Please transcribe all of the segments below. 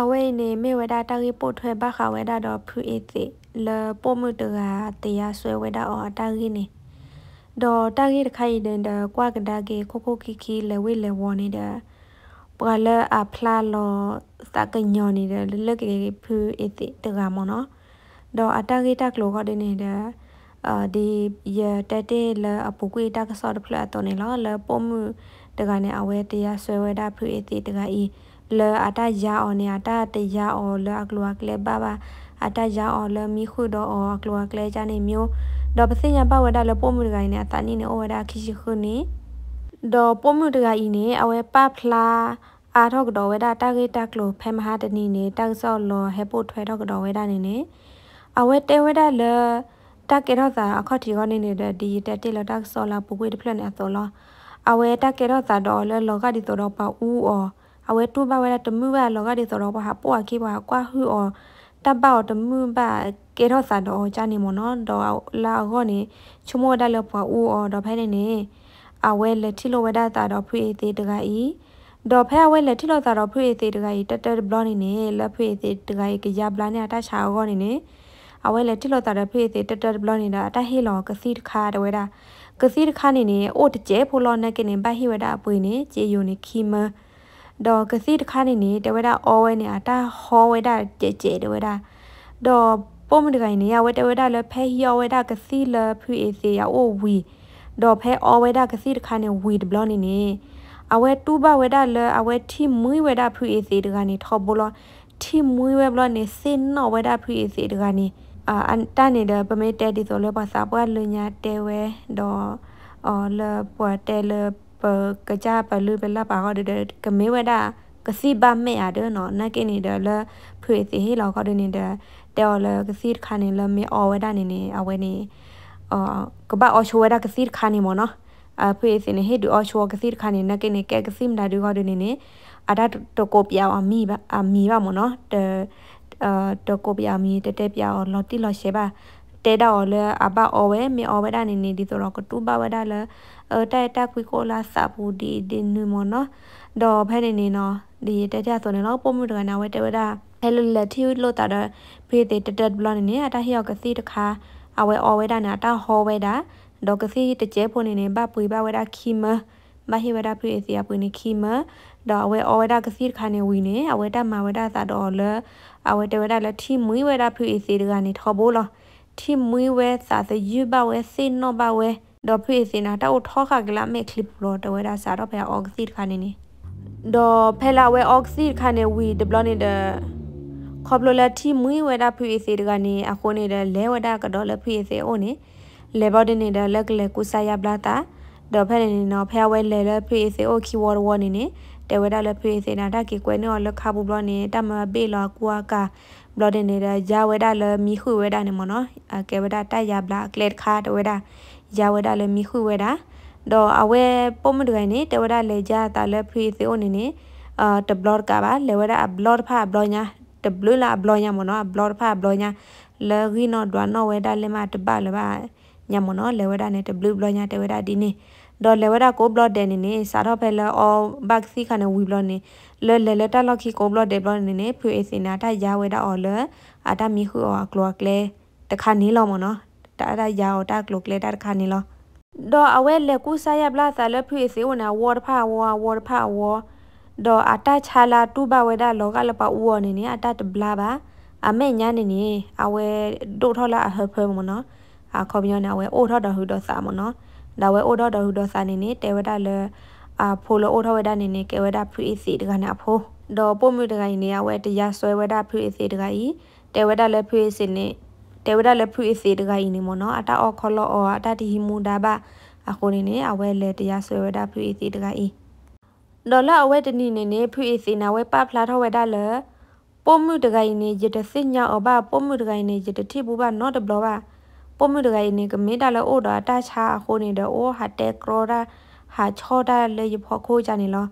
အဝဲနေမေဝဒတာရီပို့ထွဲဘခဝဲဒါတော့ဖူအီတီလပို့မှုတကတရားဆွဲဝဲဒါအော်တာရီနေတော့တာရီတခိုင်တဲ့ကွာကဒါကေခိုခိုခိခိလဝဲလဝနေတဲ့ပလအဖလာလောစကညောနေတဲ့လက်ကလေးဖူအီတီတကမနော်တော့အတာရီတက်လောကတဲ့နေတဲ့အာဒီရတတဲလအပူကွေတက်ဆော့တဖလာတော်နေလောလပို့မှုတကနေအဝဲတရားဆွဲဝဲဒါဖူအီတီတကအီလေအတာယာအော်နေအတာတယာအော်လေအကလောကလေဘာဘာအတာယာအော်လေမိခုဒေါ်အော်အကလောကလေဂျာနေမျိုးဒေါ်ပစင်ညာပဝဒါလေပိုမှုဒဂိုင်းနေအတာနိနေအော်ဝဒါခိရှိခုနေဒေါ်ပိုမှုဒဂိုင်းနေအဝဲပဖလာအာထောက်တော်ဝဲတာတာဂေတာကလိုဖဲမဟာတနီနေတောက်စော့လော်ဟဲပိုထွဲတော့တော်ဝဲတာနေနေအဝဲတဲဝဲတာလေတာကေတော့သာအခေါတီကောနေနေတဲ့ဒီတက်တက်လတောက်စော်လာပူပွေးတစ်ဖက်နဲ့အစော်လော်အဝဲတာကေတော့သာတော်လေလောကဒီတော်တော့ပါဦးအော်အဝဲတူပါဝဲတမှုပါလောကဒီဆိုတော့ဘာပွားခေပါကွာဟူအော်တပ်ပါတမှုပါကေထောစာတော့ဂျာနေမနော်တော့လာခော့နေချမောတက်လပွားဦးအော်တော့ဖဲနေနေအဝဲလက်ထီလိုဝဲတာတာတော့ဖွေသေးတကဤတော့ဖဲအဝဲလက်ထီလိုတာတော့ဖွေသေးတကဤတက်တက်ဘလော့နေနေလက်ဖွေသေးတကဤကရပလာနေအတချာခော့နေနေအဝဲလက်ထီလိုတာတော့ဖွေသေးတက်တက်ဘလော့နေတာအတဟေလောကစီတခါတဝဲတာကစီတခါနေနေအိုတကျဲဖိုလောနဲ့ကနေဘဟိဝဲတာအပွေနေခြေယုံနေခီမားတော့ကစီတခါနေနေတဝဲတာအောဝဲနေတာတာဟောဝဲတာကြဲကြဲတဝဲတာတော့ပုံမတကိုင်နေရဝဲတဝဲတာလဲဖဲဟီယောဝဲတာကစီလဖရီအေစီယောဝီတော့ဖဲအောဝဲတာကစီတခါနေဝီဒဘလနေနေအဝဲတူဘဝဲတာလဲအဝဲတီမွေးဝဲတာဖရီအေစီတကနေထော်ဘလောတီမွေးဝဲဘလောနေစင်နော်ဝဲတာဖရီအေစီတကနေအာအန်တန်နေတဲ့ပမဲတဲဒီဆိုလဲပါစာပွားလညာတဲဝဲတော့အော်လဲပွားတဲလဲကကြပလူပလပါတော့တဲ့ကမေဝဒကစီဘာမဲ့အဒနော်နကိနေတယ်လဖွေစီဟေလောက်ခဒနေတယ်တော်လကစီခါနေလမေအော်ဝဒနေနေအဝဲနေအော်ကဘာအော်ချိုဝဒကစီခါနေမနော်အဖွေစီနေဟေဒူအော်ချိုကစီခါနေနကိနေကဲကစီမဒါဒူခဒနေနေအဒါတကိုပြအောင်မိပါအမိပါမနော်တအာတကိုပြအောင်မိတတဲပြအောင်လော်တိလော်ရှေပါတဲတော့လေအဘအော်ဝဲမေအော်ဝဒနေနေဒီဆိုတော့ကတူပါဝဒလားတိုက်တက်ကွီကိုလာစာဘူးဒီဒီနူမောနော်ဒေါ်ဖဲနေနေနော်ဒီတက်ကြဆိုနေနော်ပုံမှုတကနာဝဲတဝဒအဲလိုလက်ထီလို့တာတော့ဖေးတဲ့တက်တက်ဘလော့နေနေအတဟျောက်ကစီတခါအဝဲအော်ဝဲတာနာတဟောဝဲတာဒေါ်ကစီတကျဲဖို့နေနေဘပွေဘဝဲတာခီမမဟိဝဒပိစီယပွေနေခီမဒေါ်ဝဲအော်ဝဲတာကစီတခါနေဝီနေအဝဲတာမဝဲတာသာတော်လအဝဲတဝဲတာလက်ထီမွေးဝဲတာဖိအစီတကနေထော်ဖို့လောထီမွေးဝဲသာစယူဘဝဲစေနောဘဝဲดอพรีเอซินะตาอุทอค่ะกละเมคลิปโรตเวดาสารอเปออกซิดค่ะนี่นี่ดอเพลาเวออกซิดค่ะเนี่ยวีดับลอนี่เดขอบโลละที่มุ้ยเวดาพรีเอซิดกันนี่อะคนนี่เดเลเวดากระดอละพรีเอซิโอนี่เลบอดนี่เดเลกเลกุซายาบลาตาดอเพลนี่เนาะเพลาเวเลละพรีเอซิโอคีย์เวิร์ดวอนี่นี่တဝဒလဖေးစေနာတကေကွယ်နော်လခဘူးဘလနဲ့တမဘေလကွာကဘလတဲ့နေရရဝဒလမီခုဝဒနေမနော်ကေဝဒတရဘလကလက်ခါတဝဒယာဝဒလည်းမိခုဝဲတာတော့အဝဲပုံမတွေနေတဝဒလည်းကြတာလည်းဖရီသေအနေနဲ့အာတဘလော့ကပါလေဝဒအဘလော့ဖာဘလော့ညာတဘလလာဘလော့ညာမနော်ဘလော့ဖာဘလော့ညာလေဂီနောဒွမ်နောဝဲဒါလေမတပလပါညမနော်လေဝဒနဲ့တဘလဘလော့ညာတဝဒဒီနေတော့လေဝဒကိုဘလော့ဒဲနေနေစာတော့ဖဲလောအောဘက်စီခနဲ့ဝီဘလော့နေလေလေလက်တလောက်ခီကိုဘလော့ဒဲဘလော့နေနေဖူအစင်နာတရာဝဲဒါအော်လေအတာမီဟူအော်ကလော့ကလေတခါနေလောမနော်တာတာရအောင်တာကလုကလေတာခါနီလောဒေါ်အဝဲလက်ကူဆာယဘလာဆာလက်ဖူစီဝနာဝေါ်ဖာဝါဝေါ်ဖာဝါဒေါ်အတာချာလာတူဘဝဲဒါလောကလပဦးော်နေနေအတာတဘလာပါအမေညာနေနေအဝဲဒိုထောလာအဟဖဲမနော်အခေါ်ပြောနေအဝဲအိုထောတော်ဟူတော်စာမနော်ဒါဝဲအိုထောတော်ဟူတော်စာနေနေတဲဝဲဒါလဲအဖိုလိုအိုထောဝဲဒါနေနေကဲဝဲဒါဖူစီတကနာဖိုးဒေါ်ပို့မြူတကရင်နေရဝဲတရားဆွဲဝဲဒါဖူစီတကကြီးတဲဝဲဒါလဲဖူစီနေတေဝဒလက်ဖရီစေတကိုင်းနေမောနော်အတာအော်ခလောအော်အတာတီဟီမူဒါဘာအခုနေနေအဝဲလေတရားဆွဲဝဒဖရီစေတကိုင်းဒေါ်လာအဝဲတနီနေနေဖရီစေနာဝဲပဖလာထောဝဲဒါလေပို့မှုတကိုင်းနေရတစညောအဘပို့မှုတကိုင်းနေရတတိဘူဘာနော်တဘလောဘာပို့မှုတကိုင်းနေကမေတာလောအော်ဒါတာချာအခုနေတော့ဟာတဲကရောဒါဟာချောဒါလေရဖို့ခိုးကြနေလော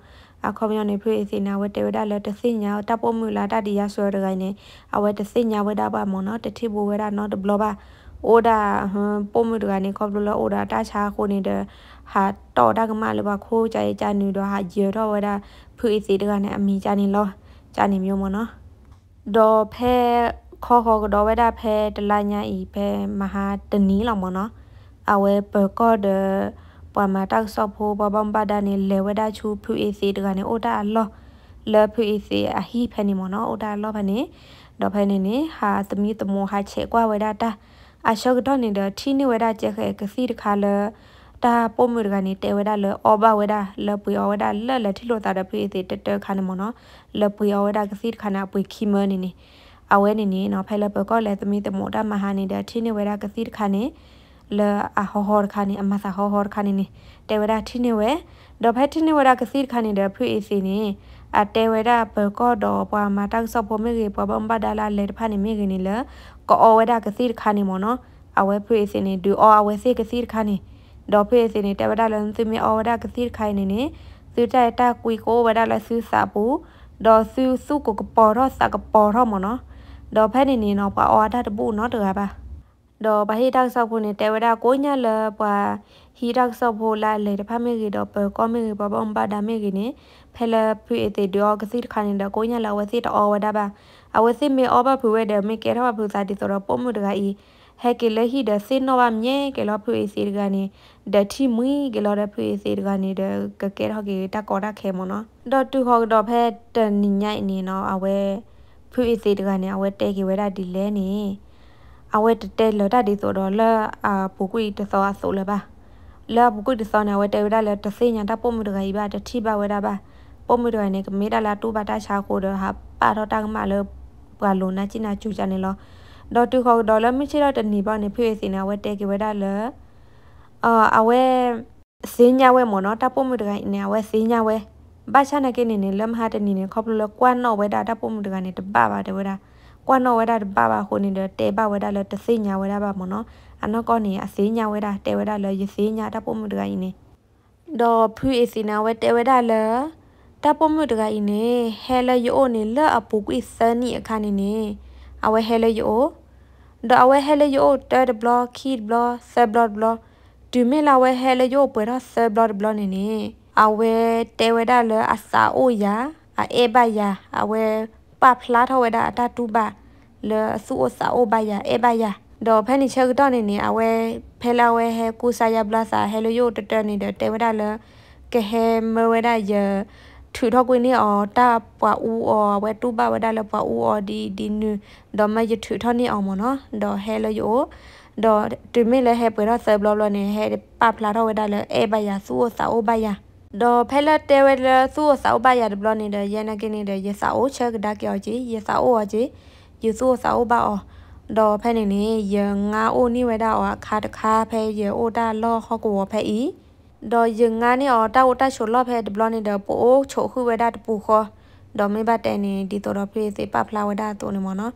အခုမြောင်းနေဖရိစီနာဝတေဝဒလတစိညာတပ်ပေါ်မူလာတတိယဆွဲရကိုင်းနေအဝဲတစိညာဝဒပါမောနော်တတိဘဝဒနော်တဘလပါအိုဒါဟမ်ပုံမှုတကနေခေါပလို့အိုဒါတချာခိုနေတဲ့ဟာတော်တာကမလဘခိုးကြရကြနေတော့ဟာရေတော့ဝဒဖူအစီတကနေအမိကြနေလောကြနေမျိုးမနော်ဒေါ်ဖဲခေါ်ခေါ်ကတော့ဝဒဖဲတလညာဤဖဲမဟာတနီးလောက်မနော်အဝဲပကော့ဒ်ပွမ်မာတောက်ဆော့ဖိုးဘဘမ်ပါဒနီလေဝဒချူဖူအေစီတကနေအိုတာလောလေဖူအေစီအဟိဖနီမနောအိုတာလောဖနီတော့ဖနီနီဟာသမီးတမောဟာချေကွာဝဒတာအရှောက်တော့နေတဲ့ထီနေဝဒချေခဲကစီတခါလောတာပိုမူကနီတေဝဒလောအဘဝဒလပွေဝဒလလထီလိုတာတပိသေးတတခါနမနောလပွေဝဒကစီခနာပွေခိမနီနီအဝဲနီနီနော်ဖိုင်လပကောလဲသမီးတမိုတာမဟာနေတဲ့ထီနေဝဒကစီတခါနီ la a ho hor khani amma sa ho hor khani ni tewera thine we do phe thine wera kasir khani da phu e si ni a tewera pa ko do pa ma tak so po me ge pa bam ba da la le pha ni me ge ni la ko o wera kasir khani mo no a we phu e si ni du o a we si kasir khani do phu e si ni tewera lan si me o wera kasir khai ni ni su ta ta kui ko wera la su sa pu do su su ko ko po ro sa ko po ro mo no do phe ni ni no pa o da bu no de ba တော့ဘာဟိတောက်ဆောက်ဖို့နေတေဝဒကိုညလပွာဟိတောက်ဆောက်ဖို့လာလေတဖမေကြီးတော့ပကောမေကြီးပပံပါဒါမေကြီးနေဖဲလပြည့်တဲ့ဒေါကစီခါနေတော့ကိုညလဝစီတော်ဝဒပါအဝစီမေအဘဖူဝဲတယ်မေကေတော့ဖူစားတီဆိုတော့ပုံမှုတကဤဟဲကေလဟိဒစေနောဝမြဲကေလဖူအစီကနေဒတိမွီကေလရဖူအစီကနေဒကကေဟောကေတကောတာခဲမနော်ဒေါ်တူဟောတော့ဖဲတနိညိုင်နေနော်အဝဲဖူအစီကနေအဝဲတဲကေဝဲတာဒီလဲနေအဝဲတတဲလော်တာဒီဆိုတော့လာအပူကွီတစောအဆိုလပါလာပူကွီတစောနာဝဲတဲဝဒါလာတစေညာတပုံမှုတကကြီးပါတတိပါဝဲတာပါပုံမှုတကနေကမေတာလာတူပါတာချာကိုတော့ဟာပါတော့တကမလောပါလုံနာချိနာချူချာနေလောဒေါ်တူခေါဒေါ်လာမရှိတော့တနီပါနေဖေးစင်နာဝဲတဲကဝဲတာလာအာအဝဲစင်းညာဝဲမော်နော်တပုံမှုတကနေဝဲစင်းညာဝဲဘာချနာကနေနေလမ်ဟာတနီနေခေါပလောကွမ်နော်ဝဲတာတပုံမှုတကနေတပပါတယ်ဝဲတာကွနောဝဲတာပါပါဟိုနေတယ်တေပါဝဲတာလဲတစိညာဝဲတာပါမနော်အနောက်ကောနေအစိညာဝဲတာတေဝဲတာလဲရစိညာတပုံမှုတကင်းနေဒေါ်ဖူအစီနာဝဲတေဝဲတာလဲတပုံမှုတကင်းနေဟဲလဲယိုနေလဲအပူကွိစနီအခါနေနေအဝဲဟဲလဲယိုဒေါ်အဝဲဟဲလဲယိုတဲဘလော့ခီဘလော့ဆဲဘလော့ဘလော့ဒီမေလာဝဲဟဲလဲယိုပွဲတော့ဆဲဘလော့ဘလော့နေနေအဝဲတေဝဲတာလဲအစာအိုယာအေဘယာအဝဲปาพลาทเวดาตาตูบาเลสุโอซาโอบายาเอบายาดอแพนิเชอร์ตอนนี้เนี่ยเอาไว้เพลาเวเฮกูซายาบลาซาเฮโลโยตเตอร์นี่เดเตวดาเลเกเฮเมเวดาเยถือทอกวินี่ออตาปวาอูออเวตูบาวดาเลปวาอูออดีดีนูดอมาจะถือท่อนี่ออกมาเนาะดอเฮโลโยดอถึงไม่เลยเฮเปิดเราเซิร์ฟเราเนี่ยเฮปาพลาทเวดาเลเอบายาสุโอซาโอบายาดอเพลเตเวลสู้สาวบายาดบลอนี่เดยานากินี่เดยสาวเชกดาเกียวจียสาวอจียสู้สาวบาออดอแพนี่นี่ยงาโอนี่ไว้ดาออคาตคาเพเยโอดาลอขอกัวเพอีดอยงงานี่ออตาโอตาชลอเพดบลอนี่เดโปโอโชคือไว้ดาตปูคอดอไม่บาแต่นี่ดีตัวดอเพเสปาพลาไว้ดาตัวนี่มอเนาะ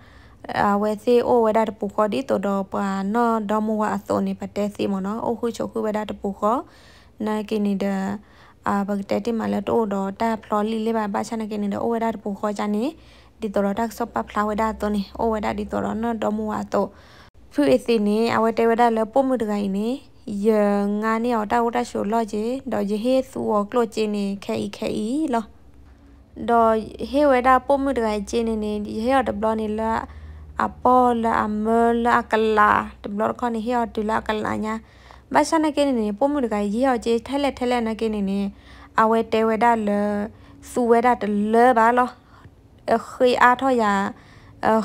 อาเวซีโอเวดาตปูคอดีตัวดอปานอดอมัวอโซนี่ปะเตซีมอเนาะโอคือโชคือไว้ดาตปูคอนากินี่เดအာဘဂတတိမလတိုတော့တာဖလော်လီလေးပါပါချနကနေတော့အိုဝဒါပူခေါ်ကြနေဒီတော့တက်ဆော့ပဖလာဝဒါတော့နေအိုဝဒါဒီတော့နော်ဒမူဝါတော့ဖူအစ်စီနေအဝတဲဝဒါလပို့မှုတကိုင်းနေယငါနေတော့တာဝတာရှိုလော့ဂျေတော့ယဟေဆူဝကလိုချင်းနေခဲဤခဲဤလောတော့ဟေဝဒါပို့မှုတကိုင်းချင်းနေနေယဟေတော့ဘလော့နေလာအပေါ်လာအမလာကလာဒဘလော့ခေါနေဟေတော့ဒူလာကလာညာမဆနကေနေပို့မှုတကရေရောက်ကျေးထဲလက်ထဲလက်နကေနေနေအဝဲတဲဝဲဒါလစုဝဲဒါတလဘာလောခေအားထောရ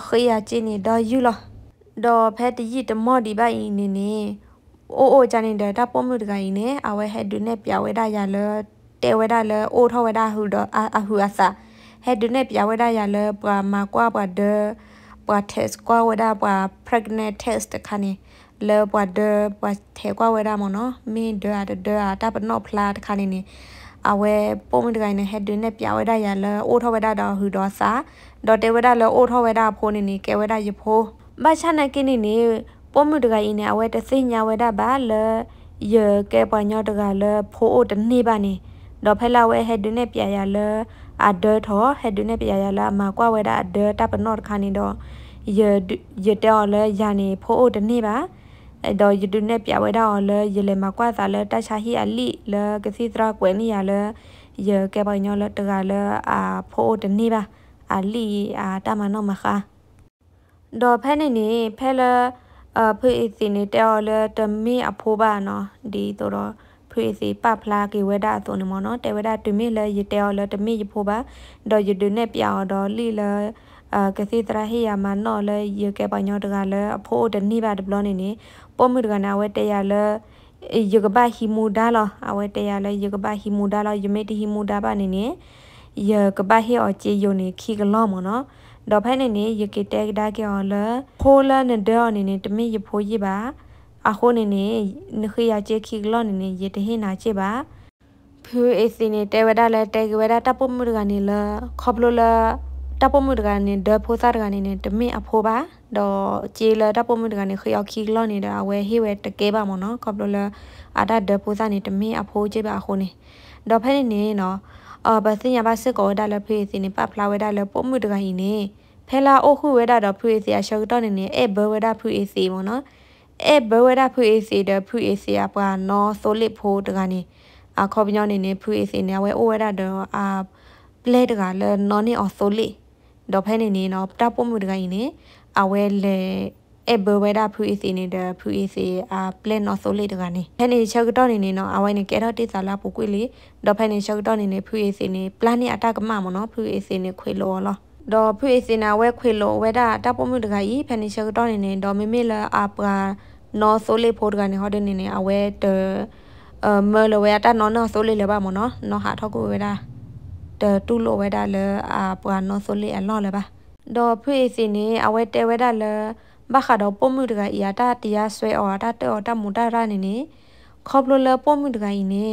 ခေရချင်းနေတော့ယူလောတော့ဖက်တကြီးတမော့ဒီပိုင်နေနေအိုးအိုးကြနေတဲ့ဒါပို့မှုတကရင်နေအဝဲဟက်ဒူနဲ့ပြဝဲဒါရလတဲဝဲဒါလအိုးထောဝဲဒါဟူတော့အဟူအစာဟက်ဒူနဲ့ပြဝဲဒါရလပမာကွာပဒပတ်တက်စ်ကွာဝဲဒါပပရက်ဂနက်တက်စ်တခါနေလေပွားဒေပွားထဲကွာဝဲတာမော်နော်မင်းဒေအဒေအတပ်နော့ဖလာတခါနေနေအဝဲပုံမတကိုင်းနဲ့ဟက်ဒင်းနဲ့ပြဝဲတာရလဲအိုးထောဝဲတာတော့ဟူတော့စာဒေါ်တေဝဲတာလဲအိုးထောဝဲတာဖိုးနေနေကဲဝဲတာရဖိုးမချနိုင်ကင်းနေနေပုံမတကိုင်းနေအဝဲတသိညာဝဲတာပါလဲယေကဲပညောတကလဲဖိုးအိုးတနေ့ပါနေတော့ဖဲလာဝဲဟက်ဒင်းနဲ့ပြရလဲအဒေါ်ထောဟက်ဒင်းနဲ့ပြရလဲအမကွာဝဲတာအဒေါ်တပ်နော့တခါနေတော့ယေယေတော်လဲယာနေဖိုးအိုးတနေ့ပါအတော့ YouTube နဲ့ပြဝဲတော့လေရလေမကွာသာလေတခြားဟီအလီလေကစီသရကွယ်နေရလေရကပညောလေတကလေအာဖိုးတနေပါအလီအာတမနောမခါတော့ဖဲနေနေဖဲလေအဖေးစီနေတော်လေတမီအဖိုးပါနော်ဒီတော့ဖေးစီပဖလာကေဝဒအသွန်မောနော်တေဝဒတမီလေရတော်လေတမီရဖိုးပါတော့ YouTube နဲ့ပြအောင်တော့လီလေအကစီတရဟိယာမနော်လေရကပညောတကလေအဖိုးတနေပါဒပလောနေနေပေါ်မှုကနာဝဲတရလယုကဘာဟီမူဒါလအဝဲတရလယုကဘာဟီမူဒါလယမေတီဟီမူဒါပါနေနေယကဘာဟေအချေယိုနေခီကလောမနော်တော့ဖိုင်နေနေယကတဲဒါကေော်လခိုးလနဒေော်နေနေတမိယဖိုးကြီးပါအခုနေနေနခိယချေခီကလောနေနေယတဟိနာချေပါဖူအစီနေတဲဝဒါလဲတဲကဝဒါတပမှုကနေလခေါပလိုလတပမှုကနေဒဖိုးစားကနေနေတမိအဖိုးပါတော့ကြေလာတပ်ပုံမှုတကနေခရောက်ခီလောနေတာဝဲဟိဝဲတကဲပါမနော်ကော်ပလိုလာအာတာဒပူစာနေတမင်းအဖိုးကြေပါခုနေတော့ဖဲနေနေနော်အဘသိညာပါစကောဒါလဖေးစင်းပပလာဝဲဒါလပုံမှုတကနေနေဖဲလာအိုခုဝဲဒါတော့ဖူအေစီအရှောက်တော့နေနေအဲဘဝဲဒါဖူအေစီမနော်အဲဘဝဲဒါဖူအေစီဒဖူအေစီအပွားနော်ဆိုလစ်ဖိုးတကနေအခေါ်ပညောနေနေဖူအေစီနေဝဲအိုဝဲဒါတော့အာပလေတကလည်းနော်နေအော်ဆိုလစ်တော့ဖဲနေနေနော်တပ်ပုံမှုတကနေနေအဝဲလေအဘဝဲတာဖူအစ်စီနေတဲ့ဖူအစ်စီအပလန်နော်ဆိုလေးတကနေဖဲနေချက်တော့နေနေနော်အဝိုင်းနေကဲတော့တိစာလာပူကွေလေတော့ဖဲနေချက်တော့နေနေဖူအစ်စီနေပလန်နေအတကမမနော်ဖူအစ်စီနေခွေလောလောတော့ဖူအစ်စီနာဝဲခွေလောဝဲတာတပ်ပေါ်မှုတကကြီးဖဲနေချက်တော့နေနေတော့မေမေလာအပရာနော်ဆိုလေးဖို့တကနေဟောတဲ့နေနေအဝဲတအမလဝဲတာနော်နော်ဆိုလေးလေပါမနော်နော်ဟာထောက်ကိုဝဲတာတူလိုဝဲတာလေအပရာနော်ဆိုလေးအလောလေပါဒေါ်ဖိစီနေအဝဲတဲဝဲတာလဘခါတော့ပုံမှုတကအီယာတာတရားဆွဲအော်တာတော်တာမူတာရနေနေခေါပလိုလပုံမှုတကဤနေ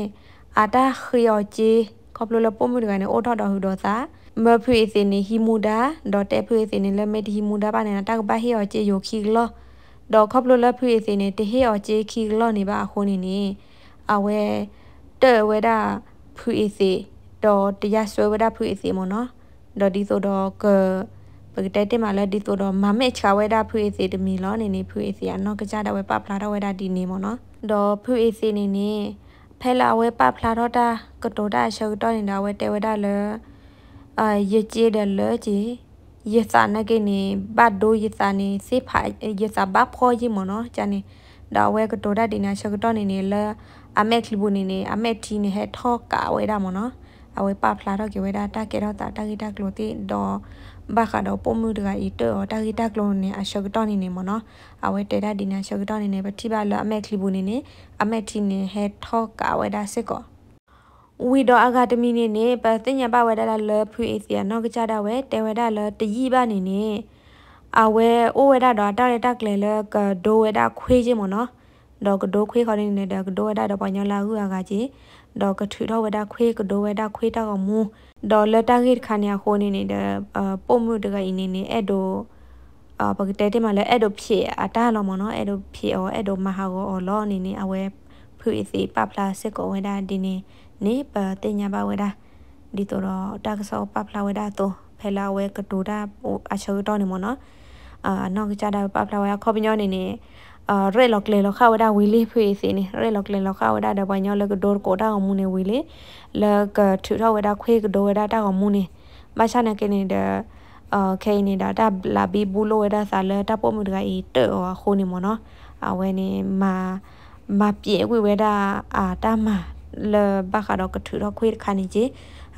အာတာခေယောချေခေါပလိုလပုံမှုတကနေအိုထော်တော်ဟူတော်သာမဖိစီနေဟီမူတာဒေါ်တဲဖိစီနေလမေတီဟီမူတာပါနေတာတာကပါဟေယောချေယိုခီလောဒေါ်ခေါပလိုလဖိစီနေတဟေယောချေခီလောနေပါအခုနေနေအဝဲတဲဝဲတာဖိစီဒေါ်တရားဆွဲဝဲတာဖိစီမောနော်ဒေါ်ဒီဆိုတော့ကပကတဲတင်မှာလည်းဒီဆိုတော့မမစ်ချဝဲတာဖူအေစီတမီလောနေနေဖူအေစီကတော့ကြကြတာဝဲပပလာတော့ဝဲတာဒီနေမောနော်တော့ဖူအေစီနေနေဖဲလာဝဲပပလာတော့တာကတိုတာရှောက်တော့နေတာဝဲတဲဝဲတာလေအာရကြေးတယ်လေကြီးရစနာကနေဘတ်ဒိုရစနေစေဖာရစဘဖောကြီးမနော်ချာနေဒါဝဲကတိုဒါဒီနာရှကတော်နေနေလအမက်ခလီဘူနေနေအမက်တီနေဟဲထောကဝဲဒါမနော်အဝဲပဖလာတော့ကေဝဲဒါတကေတော့တာတကေတာကလိုတိတော့ဘာခါတော့ပုံမှုတကဤတော့တာဂီတာကလုံးနဲ့အရှောက်တော့နေနေမနော်အဝဲတေတာဒီနာရှောက်တော့နေနေပတိပါလအမက်ခလီဘူနေနေအမက်တီနေဟဲထော့ကဝဲတာစစ်ကောဝီဒေါ်အကဒမီနေနေပသိညာပဝဲတာလဖူအေစီယနောက်ကကြတာဝဲတေဝဲတာလတကြီးပါနေနေအဝဲအိုဝဲတာတော့တာရတာကလေလကဒိုဝဲတာ ခွေးခြင်းမနော်တော့ကဒိုခွေးခေါ်နေနေတော့ကဒိုဝဲတာတော့ပညာလာဟုအကကြီးတော့ကထူတော့ဝဲတာခွေးကဒိုဝဲတာခွေးတော့မူးဒေါ်လာတာဂက်ခါနေခိုနေနေတဲ့ပုံမှုတကအင်းနေနေအဲ့တော့အပကတဲတဲမှာလည်းအဲ့တော့ဖြစ်အတားလောမနော်အဲ့တော့ဖြစ်အော်အဲ့တော့မဟာကိုအော်လောအနေနဲ့အဝဲဖူအစီပပလာစစ်ကိုဝဲတာဒီနေနေပတင်ညာပါဝဲတာဒီတော့တာကဆောပပလာဝဲတာတော့ဖဲလာဝဲကတူတာအချိုးတော့နေမနော်အာနောက်ကကြတာပပလာဝဲခေါပညောနေနေအာရဲလောက်လေလောက်ခဝဒဝီလီဖွေစီနေရဲလောက်လေလောက်ခဝဒဒဘညောလကဒေါ်ကိုတာအမှုနေဝီလီလကထူထဝဒခွေကဒေါ်ဝဒတာအမှုနေမရှာနေကနေဒအာခဲနေတာတာလာဘီဘူးလိုဝဒဆာလတာပေါ်မှုတကဤတောခိုးနေမနော်အဝဲနေမာမပြေဝိဝဒအာတာမလဘခါတော့ကထူတော့ခွေခါနေကြီး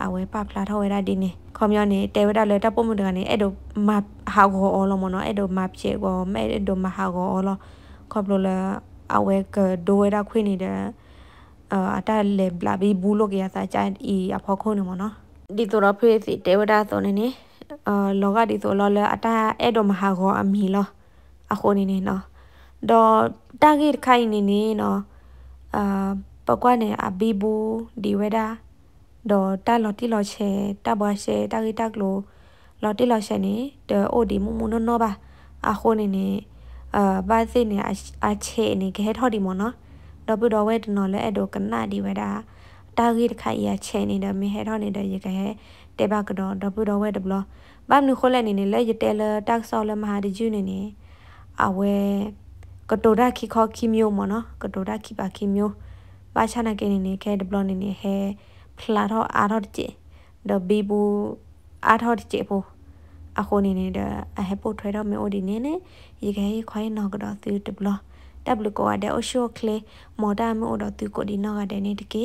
အဝဲပပလာထောဝဲရဒီနေခေါမျောနေတဲဝဲတာလဲတပ်ဖို့မှုတကနေအဲ့တို့မဟာကိုအော်လုံးမနော်အဲ့တို့မဖြစ်ကိုမဲ့အဲ့တို့မဟာကိုအော်လုံးခေါပလိုလာအဝဲကဒိုဝဲတာခွေနေတယ်အာအတလေဘလာဘီဘူးလို့ကရစာချိုင်းဤအဖော်ခုံးနေမနော်ဒီတော့ဖေးစီတေဝတာဆိုနေနေအာလောကဒီဆိုလောလအတအဲ့တော့မဟာခေါ်အမီလောအခုနေနေနော်တော့တာဂက်ခိုင်နေနေနော်အာပကွက်နေအဘီဘူးဒီဝဲတာတော့တာလော်တီလော်ချေတာဘွားချေတာဂက်တက်လို့လော်တီလော်ချေနေတော့အိုဒီမူမူနော်နော်ပါအခုနေနေအာဘာစစ်နေအချေနေခဲထော်ဒီမော်နော်တော့ပြတော့ဝဲတနော်လဲအဲ့တော့ကနဒီဝဲတာတာဂီတခိုင်ရချေနေတယ်မဟဲထော်နေတယ်ရခဲတေဘကတော့တော့ပြတော့ဝဲတဘလဘာမနခိုလဲနေနေလဲရတဲလတက်ဆောလဲမဟာဒီဂျူနေနေအဝဲကတိုဒါခိခေါခိမျိုးမော်နော်ကတိုဒါခိပါခိမျိုးဘာချနာကနေနေခဲတဘလနေနေဟဲဖလာတော့အာတော့ကြည့်တော့ဘီဘူးအာတော့ကြည့်ဖို့အခုနေနေတဲ့အဟေပိုထွေတော့မေအိုဒီနေနေရေခဲခွိုင်းနော်ကတော့သူတဘလတဘလကိုအတဲ့အရှိုကလေမော်တာမေအိုတော့သူကိုဒီနော်ကတဲ့နေတကေ